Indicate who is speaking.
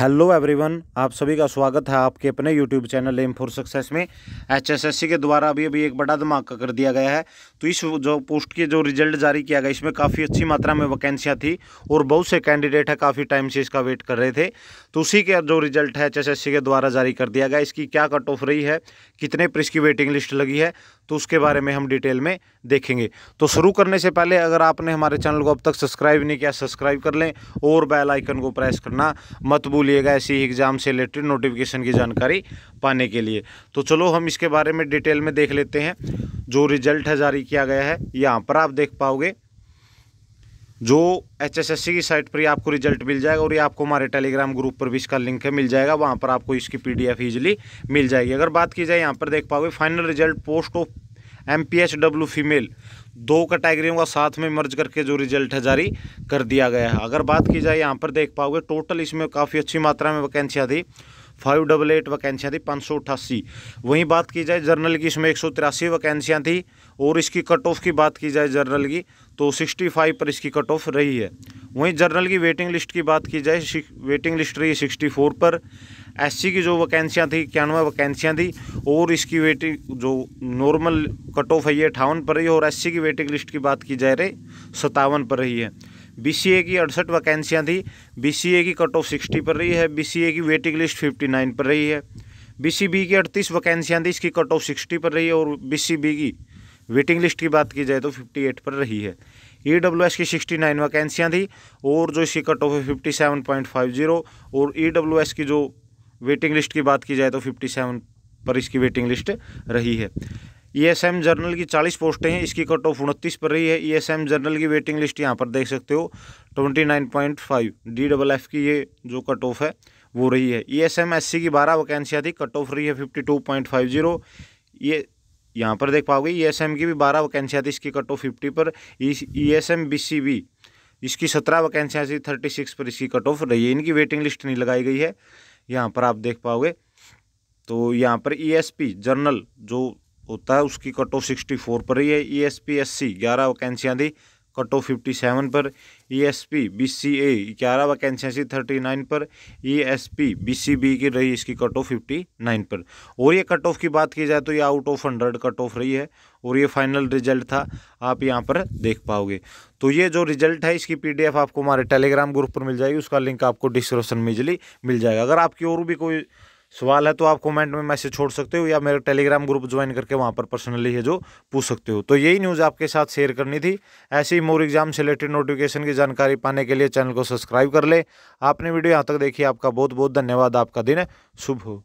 Speaker 1: hello everyone आप सभी का स्वागत है आपके अपने YouTube channel M for success में एचएसएससी के द्वारा अभी अभी एक बड़ा धमाका कर दिया गया है तो इस जो पोस्ट के जो रिजल्ट जारी किया गया इसमें काफ़ी अच्छी मात्रा में वैकेंसियां थी और बहुत से कैंडिडेट है काफ़ी टाइम से इसका वेट कर रहे थे तो उसी के जो रिजल्ट है एच के द्वारा जारी कर दिया गया इसकी क्या कट ऑफ रही है कितने प्रेस की वेटिंग लिस्ट लगी है तो उसके बारे में हम डिटेल में देखेंगे तो शुरू करने से पहले अगर आपने हमारे चैनल को अब तक सब्सक्राइब नहीं किया सब्सक्राइब कर लें और बेल आइकन को प्रेस करना मत भूलिएगा ऐसी एग्ज़ाम से रिलेटेड नोटिफिकेशन की जानकारी पाने के लिए तो चलो हम इसके बारे में डिटेल में देख लेते हैं जो रिजल्ट है जारी किया गया है यहाँ पर आप देख पाओगे जो एचएसएससी की साइट पर ही आपको रिजल्ट मिल जाएगा और ये आपको हमारे टेलीग्राम ग्रुप पर भी इसका लिंक है मिल जाएगा वहाँ पर आपको इसकी पीडीएफ इजीली मिल जाएगी अगर बात की जाए यहाँ पर देख पाओगे final result post of M P H W female दो कैटेगरियों का साथ में मर्ज करके जो रिजल्ट है जारी कर दिया गया है अगर बात की जाए यहाँ पर देख पाओगे टोटल इसमें काफ़ी अच्छी मात्रा में वैकेंसियाँ थी फाइव डबल एट वैकेंसियाँ थी पाँच सौ अट्ठासी वहीं बात की जाए जर्नल की इसमें एक सौ तिरासी वैकेंसियाँ थी और इसकी कट ऑफ की बात की जाए जर्नल की तो सिक्सटी फाइव पर इसकी कट ऑफ रही है वहीं जर्नल की वेटिंग लिस्ट की बात की जाए वेटिंग लिस्ट रही सिक्सटी फोर पर सी की जो वैकेंसियाँ थी इक्यानवे वैकेंसियाँ थी और इसकी वेटिंग जो नॉर्मल कट ऑफ है ये अठावन पर रही है और सी की वेटिंग लिस्ट की बात की जाए रही सतावन पर रही है बी की अड़सठ वैकेंसियाँ थी बी की कट ऑफ सिक्सटी पर रही है बी की वेटिंग लिस्ट फिफ्टी नाइन पर रही है बी की अड़तीस वैकेंसियाँ थी इसकी कट ऑफ सिक्सटी पर रही है और बी की वेटिंग लिस्ट की बात की जाए तो फिफ्टी एट पर रही है ई डब्ल्यू एस की सिक्सटी नाइन वैकेंसियाँ थी और जो इसकी कट ऑफ है fifty seven point five zero और ई e एस की जो वेटिंग लिस्ट की बात की जाए तो फिफ्टी सेवन पर इसकी वेटिंग लिस्ट रही है ईएसएम e जर्नल की चालीस पोस्टें हैं इसकी कट ऑफ उनतीस पर रही है ईएसएम e जर्नल की वेटिंग लिस्ट यहाँ पर देख सकते हो twenty nine point five D double F की ये जो कट ऑफ है वो रही है E S M S C की बारह वैकेंसियाँ थी कट ऑफ रही है fifty two point five zero ये यहाँ पर देख पाओगे ई एस एम की भी बारह वैकेंसियाँ थी इसकी कट ऑफ फिफ्टी पर E S M B C B इसकी सत्रह वैकेंसियाँ थी थर्टी सिक्स पर इसकी कट ऑफ रही है इनकी वेटिंग लिस्ट नहीं लगाई गई है यहाँ पर आप देख पाओगे तो यहाँ पर ई एस पी जर्नल जो होता है उसकी कट ऑफ सिक्सटी फोर पर ही है E S P S C ग्यारह वैकेंसियाँ थी कट ऑफ फिफ्टी सेवन पर E S P B C A ग्यारह वैकेंसियाँ थी थर्टी नाइन पर E S P B C B की रही इसकी कट ऑफ फिफ्टी नाइन पर और ये कट ऑफ की बात की जाए तो ये out of hundred cut off रही है और ये फाइनल रिजल्ट था आप यहाँ पर देख पाओगे तो ये जो रिजल्ट है इसकी पीडीएफ आपको हमारे टेलीग्राम ग्रुप पर मिल जाएगी उसका लिंक आपको डिस्क्रिप्शन में मिल जाएगा अगर आपकी और भी कोई सवाल है तो आप कमेंट में मैसेज छोड़ सकते हो या मेरा टेलीग्राम ग्रुप ज्वाइन करके वहाँ पर पर्सनली है जो पूछ सकते हो तो यही न्यूज़ आपके साथ शेयर करनी थी ऐसे ही मोर एग्जाम से रिलेटेड नोटिफिकेशन की जानकारी पाने के लिए चैनल को सब्सक्राइब कर ले आपने वीडियो यहाँ तक देखी आपका बहुत बहुत धन्यवाद आपका दिन शुभ हो